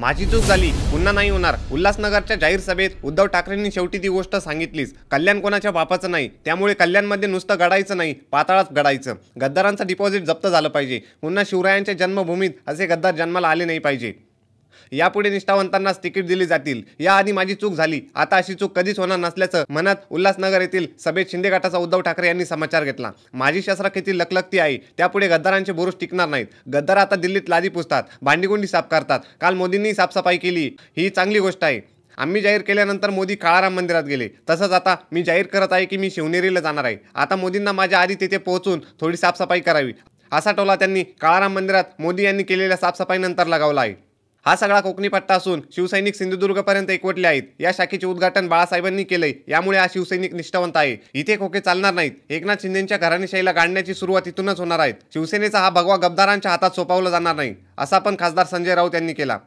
माझी चूक झाली पुन्हा नाही होणार उल्हासनगरच्या जाहीर सभेत उद्धव ठाकरेंनी शेवटी ती गोष्ट सांगितलीच कल्याण कोणाच्या बापाचं नाही त्यामुळे कल्याणमध्ये नुसतं गडायचं नाही पाताळात गडायचं गद्दारांचं डिपॉझिट जप्त झालं पाहिजे पुन्हा शिवरायांच्या जन्मभूमीत असे गद्दार जन्माला आले नाही पाहिजे यापुढे निष्ठावंतांनाच तिकीट दिली जातील याआधी माझी चूक झाली आता अशी चूक कधीच होणार नसल्याचं मनात उल्हासनगर येथील सभेत शिंदे गटाचा उद्धव ठाकरे यांनी समाचार घेतला माझी शस्त्र किती लकलकती आहे त्यापुढे गद्दारांचे बुरुष टिकणार नाहीत गद्दार आता दिल्लीत लादी पुसतात भांडीगुंडी साफ करतात काल मोदींनी साफसफाई केली ही चांगली गोष्ट आहे आम्ही जाहीर केल्यानंतर मोदी काळाराम मंदिरात गेले तसंच आता मी जाहीर करत आहे की मी शिवनेरीला जाणार आहे आता मोदींना माझ्या आधी तिथे पोहोचून थोडी साफसफाई करावी असा टोला त्यांनी काळाराम मंदिरात मोदी यांनी केलेल्या साफसफाईनंतर लगावला आहे हा सगळा कोकणी पट्टा असून शिवसैनिक सिंधुदुर्गपर्यंत एकवटले आहेत या शाखेचे उद्घाटन बाळासाहेबांनी केले यामुळे हा शिवसैनिक निष्ठावंत आहे इथे खोके चालणार नाहीत एकनाथ शिंदेच्या घराणीशाहीला गाडण्याची सुरुवात इथूनच होणार आहेत शिवसेनेचा हा भगवा गबदारांच्या हातात सोपवला जाणार नाही असा पण खासदार संजय राऊत यांनी केला